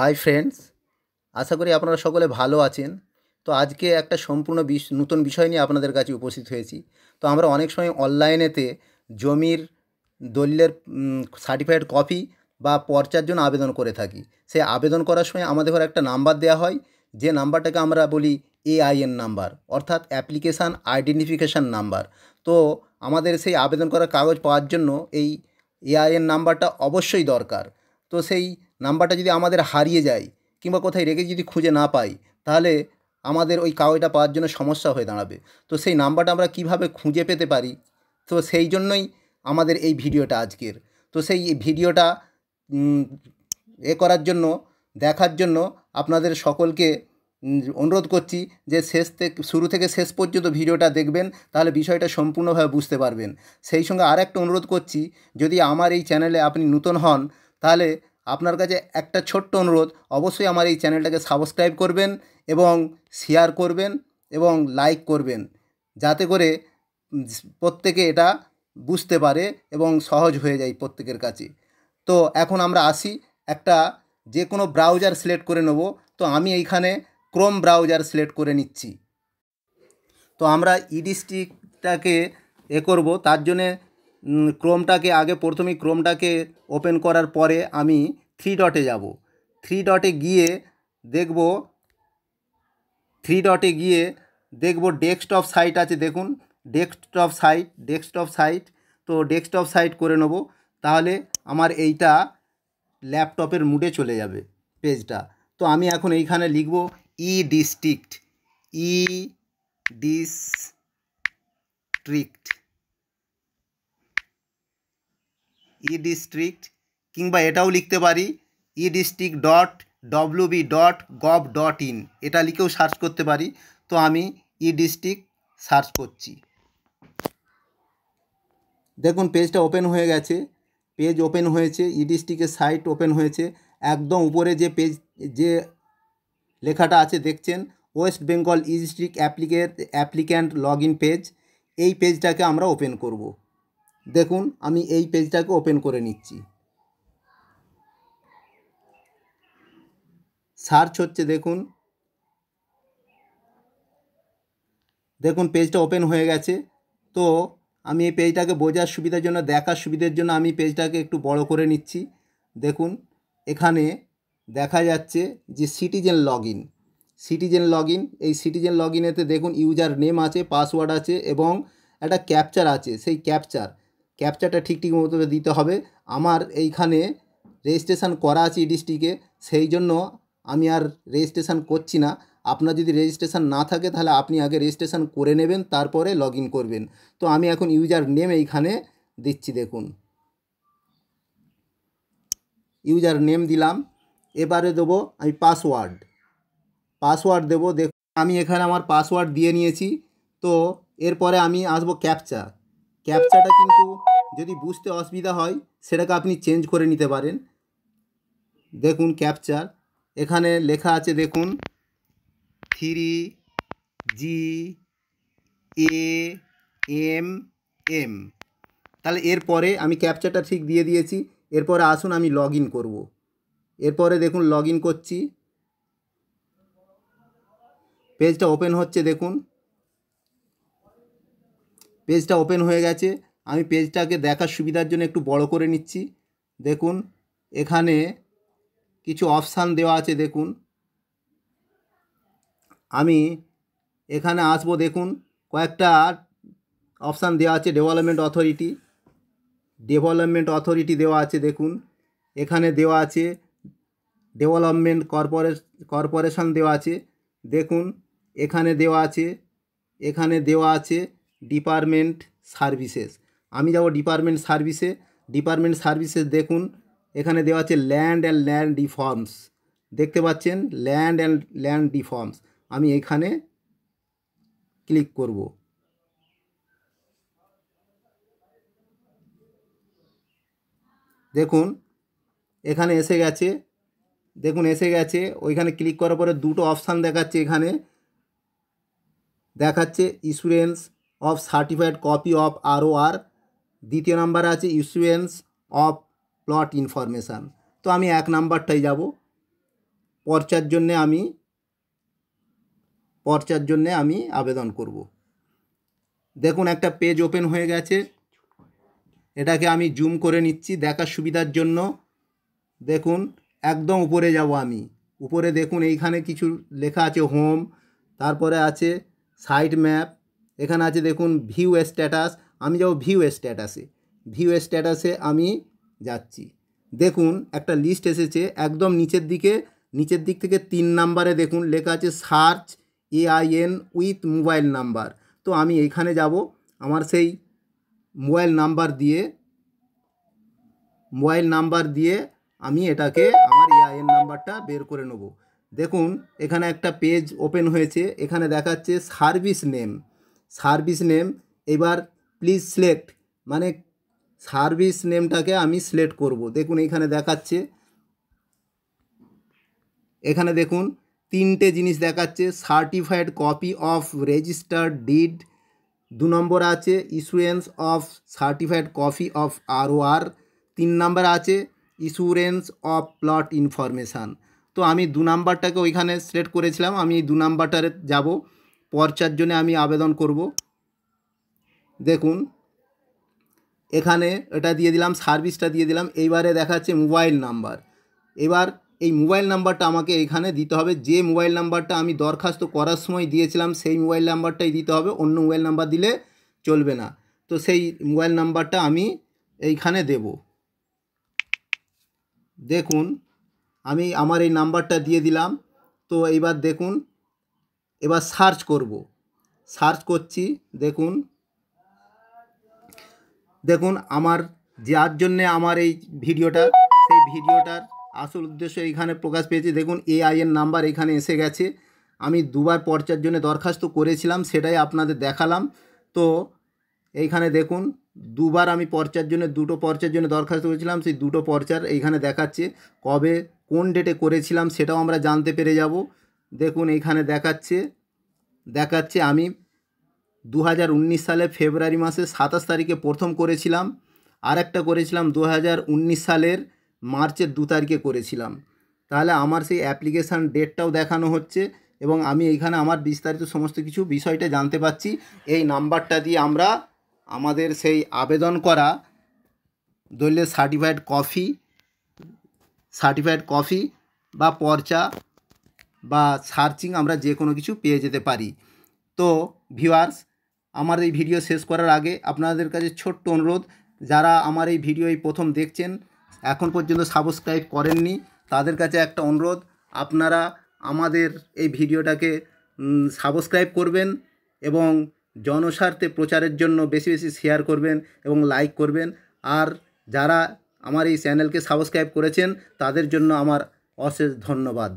hi friends আশা করি আপনারা সকলে ভালো আছেন তো আজকে একটা সম্পূর্ণ বিষ নতুন বিষয় নিয়ে আপনাদের কাছে উপস্থিত হয়েছি তো আমরা অনেক সময় অনলাইনেতে জমির দলিলের সার্টিফাইড কপি বা পর্চার জন্য আবেদন করে থাকি সেই আবেদন করার সময় আমাদের ঘরে একটা নাম্বার দেওয়া হয় যে নাম্বারটাকে আমরা বলি এআইএন নাম্বার অর্থাৎ অ্যাপ্লিকেশান আইডেন্টিফিকেশান নাম্বার তো আমাদের সেই আবেদন করার কাগজ পাওয়ার জন্য এই এআইএন নাম্বারটা অবশ্যই দরকার তো সেই নাম্বারটা যদি আমাদের হারিয়ে যায় কিংবা কোথায় রেখে যদি খুঁজে না পাই তাহলে আমাদের ওই কাগজটা পাওয়ার জন্য সমস্যা হয়ে দাঁড়াবে তো সেই নাম্বারটা আমরা কিভাবে খুঁজে পেতে পারি তো সেই জন্যই আমাদের এই ভিডিওটা আজকের তো সেই ভিডিওটা এ করার জন্য দেখার জন্য আপনাদের সকলকে অনুরোধ করছি যে শেষ থেকে শুরু থেকে শেষ পর্যন্ত ভিডিওটা দেখবেন তাহলে বিষয়টা সম্পূর্ণভাবে বুঝতে পারবেন সেই সঙ্গে আর একটা অনুরোধ করছি যদি আমার এই চ্যানেলে আপনি নূতন হন তাহলে আপনার কাছে একটা ছোট্ট অনুরোধ অবশ্যই আমার এই চ্যানেলটাকে সাবস্ক্রাইব করবেন এবং শেয়ার করবেন এবং লাইক করবেন যাতে করে প্রত্যেকে এটা বুঝতে পারে এবং সহজ হয়ে যায় প্রত্যেকের কাছে তো এখন আমরা আসি একটা যে কোনো ব্রাউজার সিলেক্ট করে নেব তো আমি এইখানে ক্রোম ব্রাউজার সিলেক্ট করে নিচ্ছি তো আমরা ইডিস্টিকটাকে এ করব তার জন্যে ক্রোমটাকে আগে প্রথমেই ক্রোমটাকে ওপেন করার পরে আমি থ্রি ডটে যাব থ্রি ডটে গিয়ে দেখব থ্রি ডটে গিয়ে দেখব ডেস্কটপ সাইট আছে দেখুন ডেস্কটপ সাইট ডেস্কটপ সাইট তো ডেস্কটপ সাইট করে নেব তাহলে আমার এইটা ল্যাপটপের মুডে চলে যাবে পেজটা তো আমি এখন এইখানে লিখব e district e district e district কিংবা এটাও লিখতে পারি e district dot WB dot gov dot in এটা লিখেও সার্চ করতে পারি তো আমি ই ডিস্ট্রিক্ট সার্চ করছি দেখুন পেজটা ওপেন হয়ে গেছে পেজ ওপেন হয়েছে ই ডিস্ট্রিক্টের সাইট ওপেন হয়েছে একদম উপরে যে পেজ যে লেখাটা আছে দেখছেন West Bengal e district applicate applicant log in page এই পেজটাকে আমরা ওপেন করব দেখুন আমি এই পেজটাকে ওপেন করে নিচ্ছি সার্চ হচ্ছে দেখুন দেখুন পেজটা ওপেন হয়ে গেছে তো আমি এই পেজটাকে বোঝার সুবিধার জন্য দেখার সুবিধার জন্য আমি পেজটাকে একটু বড় করে নিচ্ছি দেখুন এখানে দেখা যাচ্ছে যে citizen log in citizen log in এই সিটিজেন লগ ইনেতে দেখুন ইউজার নেম আছে পাসওয়ার্ড আছে এবং একটা ক্যাপচার আছে সেই ক্যাপচার ক্যাপচারটা ঠিক ঠিক মতো দিতে হবে আমার এইখানে রেজিস্ট্রেশন করা আছে ডিস্ট্রিকে সেই জন্য আমি আর রেজিস্ট্রেশন করছি না আপনার যদি রেজিস্ট্রেশন না থাকে তাহলে আপনি আগে রেজিস্ট্রেশন করে নেবেন তারপরে লগ করবেন তো আমি এখন ইউজার নেম এইখানে দিচ্ছি দেখুন ইউজার নেম দিলাম এবারে দেবো আমি পাসওয়ার্ড পাসওয়ার্ড দেবো দেখুন আমি এখানে আমার পাসওয়ার্ড দিয়ে নিয়েছি তো এরপরে আমি আসবো ক্যাপচা ক্যাপচাটা কিন্তু যদি বুঝতে অসুবিধা হয় সেটাকে আপনি চেঞ্জ করে নিতে পারেন দেখুন ক্যাপচার এখানে লেখা আছে দেখুন three G A M M তাহলে এরপরে আমি ক্যাপচারটা ঠিক দিয়ে দিয়েছি এরপরে আসুন আমি লগ ইন করবো এরপরে দেখুন লগ ইন করছি পেজটা ওপেন হচ্ছে দেখুন পেজটা ওপেন হয়ে গেছে আমি পেজটাকে দেখার সুবিধার জন্য একটু বড় করে নিচ্ছি দেখুন এখানে কিছু অপশান দেওয়া আছে দেখুন আমি এখানে আসবো দেখুন কয়েকটা অপশান দেওয়া আছে ডেভেলপমেন্ট অথরিটি ডেভেলপমেন্ট অথরিটি দেওয়া আছে দেখুন এখানে দেওয়া আছে ডেভেলপমেন্ট কর্পোরে কর্পোরেশন দেওয়া আছে দেখুন এখানে দেওয়া আছে এখানে দেওয়া আছে ডিপার্টমেন্ট সার্ভিসেস আমি যাব ডিপার্টমেন্ট সার্ভিসে ডিপার্টমেন্ট সার্ভিসেস দেখুন এখানে দেওয়া আছে ল্যান্ড অ্যান্ড ল্যান্ড ডিফর্মস দেখতে পাচ্ছেন ল্যান্ড অ্যান্ড ল্যান্ড ডিফর্মস আমি এখানে ক্লিক করব দেখুন এখানে এসে গেছে দেখুন এসে গেছে ওইখানে ক্লিক করার পরে দুটো অপশান দেখাচ্ছে এখানে দেখাচ্ছে issuance of certified copy of আরও আর দ্বিতীয় নাম্বার আছে ইস্যুরেন্স অফ প্লট ইনফরমেশান তো আমি এক নাম্বারটাই যাব পর্চার জন্যে আমি পর্চার জন্যে আমি আবেদন করব দেখুন একটা পেজ ওপেন হয়ে গেছে এটাকে আমি জুম করে নিচ্ছি দেখার সুবিধার জন্য দেখুন একদম উপরে যাব আমি উপরে দেখুন এইখানে কিছু লেখা আছে হোম তারপরে আছে সাইট ম্যাপ এখানে আছে দেখুন ভিউ স্ট্যাটাস আমি যাব ভিউ স্ট্যাটাসে ভিউ স্ট্যাটাসে আমি যাচ্ছি দেখুন একটা লিস্ট এসেছে একদম নিচের দিকে নিচের দিক থেকে তিন নাম্বারে দেখুন লেখা আছে search AIN with mobile number তো আমি এখানে যাব আমার সেই মোবাইল নাম্বার দিয়ে মোবাইল নাম্বার দিয়ে আমি এটাকে আমার এআইএন নাম্বারটা বের করে নেব দেখুন এখানে একটা পেজ ওপেন হয়েছে এখানে দেখাচ্ছে সার্ভিস নেম সার্ভিস নেম এবার প্লিজ সিলেক্ট মানে সার্ভিস নেমটাকে আমি সিলেক্ট করব দেখুন এখানে দেখাচ্ছে এখানে দেখুন তিনটে জিনিস দেখাচ্ছে certified copy of registered deed দু নম্বর আছে issuance of certified copy of আর তিন নম্বর আছে ইস্যুরেন্স অফ প্লট ইনফরমেশান তো আমি দু নাম্বারটাকে ওইখানে সিলেক্ট করেছিলাম আমি দু নাম্বারটারে যাব পর্চার জন্য আমি আবেদন করব দেখুন এখানে এটা দিয়ে দিলাম সার্ভিসটা দিয়ে দিলাম এইবারে দেখাচ্ছে মোবাইল নাম্বার এবার এই মোবাইল নাম্বারটা আমাকে এখানে দিতে হবে যে মোবাইল নাম্বারটা আমি দরখাস্ত করার সময় দিয়েছিলাম সেই মোবাইল নাম্বারটাই দিতে হবে অন্য মোবাইল নাম্বার দিলে চলবে না তো সেই মোবাইল নাম্বারটা আমি এইখানে দেব দেখুন আমি আমার এই নাম্বারটা দিয়ে দিলাম তো এইবার দেখুন এবার সার্চ করব সার্চ করছি দেখুন দেখুন আমার যার জন্যে আমার এই ভিডিওটা সেই ভিডিওটার আসল উদ্দেশ্য এইখানে প্রকাশ পেয়েছে দেখুন এআইএন নাম্বার এখানে এসে গেছে আমি দুবার পর্চার জন্য দরখাস্ত করেছিলাম সেটাই আপনাদের দেখালাম তো এইখানে দেখুন দুবার আমি পর্চার জন্য দুটো পর্চার জন্য দরখাস্ত করেছিলাম সেই দুটো পর্চার এইখানে দেখাচ্ছে কবে কোন ডেটে করেছিলাম সেটাও আমরা জানতে পেরে যাব দেখুন এইখানে দেখাচ্ছে দেখাচ্ছে আমি দু সালে ফেব্রুয়ারি মাসে সাতাশ তারিখে প্রথম করেছিলাম আর একটা করেছিলাম দু সালের মার্চের দু তারিখে করেছিলাম তাহলে আমার সেই অ্যাপ্লিকেশান ডেটটাও দেখানো হচ্ছে এবং আমি এইখানে আমার বিস্তারিত সমস্ত কিছু বিষয়টা জানতে পাচ্ছি এই নাম্বারটা দিয়ে আমরা আমাদের সেই আবেদন করা দলীয় সার্টিফাইড কফি সার্টিফাইড কফি বা পর্চা বা সার্চিং আমরা যে কোনো কিছু পেয়ে যেতে পারি তো ভিউয়ার্স আমার এই ভিডিও শেষ করার আগে আপনাদের কাছে ছোট্ট অনুরোধ যারা আমার এই ভিডিও এই প্রথম দেখছেন এখন পর্যন্ত সাবস্ক্রাইব করেননি তাদের কাছে একটা অনুরোধ আপনারা আমাদের এই ভিডিওটাকে সাবস্ক্রাইব করবেন এবং জনস্বার্থে প্রচারের জন্য বেশি বেশি শেয়ার করবেন এবং লাইক করবেন আর যারা আমার এই চ্যানেলকে সাবস্ক্রাইব করেছেন তাদের জন্য আমার অশেষ ধন্যবাদ